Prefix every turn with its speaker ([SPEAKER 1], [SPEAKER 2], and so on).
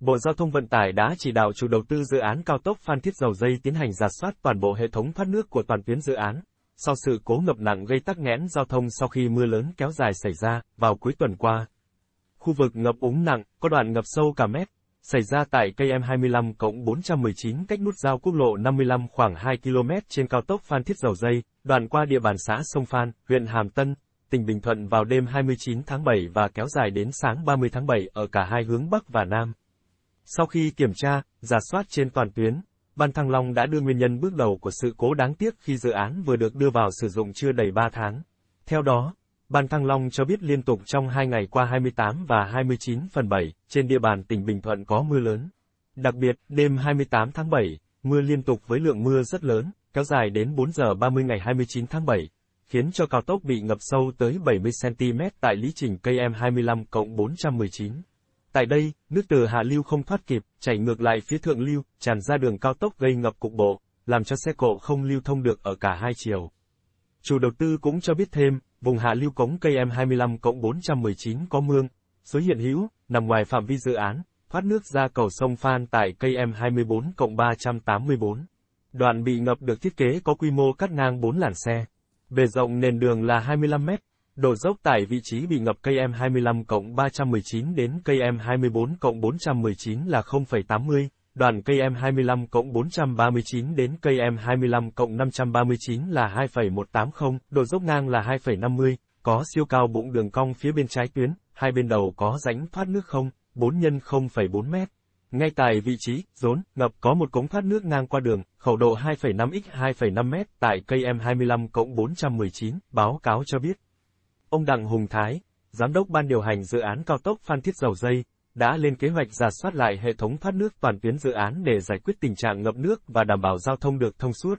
[SPEAKER 1] Bộ Giao thông Vận tải đã chỉ đạo chủ đầu tư dự án cao tốc Phan Thiết Dầu Dây tiến hành giả soát toàn bộ hệ thống thoát nước của toàn tuyến dự án. Sau sự cố ngập nặng gây tắc nghẽn giao thông sau khi mưa lớn kéo dài xảy ra vào cuối tuần qua, khu vực ngập úng nặng có đoạn ngập sâu cả mét, xảy ra tại cây M25 cộng 419 cách nút giao quốc lộ 55 khoảng 2 km trên cao tốc Phan Thiết Dầu Dây, đoạn qua địa bàn xã Sông Phan, huyện Hàm Tân, tỉnh Bình Thuận vào đêm 29 tháng 7 và kéo dài đến sáng 30 tháng 7 ở cả hai hướng Bắc và Nam. Sau khi kiểm tra, giả soát trên toàn tuyến, Ban Thăng Long đã đưa nguyên nhân bước đầu của sự cố đáng tiếc khi dự án vừa được đưa vào sử dụng chưa đầy 3 tháng. Theo đó, Ban Thăng Long cho biết liên tục trong 2 ngày qua 28 và 29 phần 7, trên địa bàn tỉnh Bình Thuận có mưa lớn. Đặc biệt, đêm 28 tháng 7, mưa liên tục với lượng mưa rất lớn, kéo dài đến 4 giờ 30 ngày 29 tháng 7, khiến cho cao tốc bị ngập sâu tới 70cm tại lý trình KM 25 419. Tại đây, nước từ hạ lưu không thoát kịp, chảy ngược lại phía thượng lưu, tràn ra đường cao tốc gây ngập cục bộ, làm cho xe cộ không lưu thông được ở cả hai chiều. Chủ đầu tư cũng cho biết thêm, vùng hạ lưu cống cây M25 cộng 419 có mương, suối hiện hữu, nằm ngoài phạm vi dự án, thoát nước ra cầu sông Phan tại cây M24 cộng 384. Đoạn bị ngập được thiết kế có quy mô cắt ngang 4 làn xe. Bề rộng nền đường là 25 mét, độ dốc tại vị trí bị ngập cây M25 cộng 319 đến cây M24 cộng 419 là 0,80, đoạn cây M25 cộng 439 đến cây M25 cộng 539 là 2,180, độ dốc ngang là 2,50, có siêu cao bụng đường cong phía bên trái tuyến, hai bên đầu có rãnh thoát nước không, 4 nhân 0,4 mét. Ngay tại vị trí, rốn, ngập có một cống thoát nước ngang qua đường, khẩu độ 2,5 x 2,5 mét tại cây M25 cộng 419, báo cáo cho biết ông Đặng Hùng Thái, Giám đốc Ban điều hành dự án cao tốc Phan Thiết Dầu Dây, đã lên kế hoạch giả soát lại hệ thống thoát nước toàn tuyến dự án để giải quyết tình trạng ngập nước và đảm bảo giao thông được thông suốt.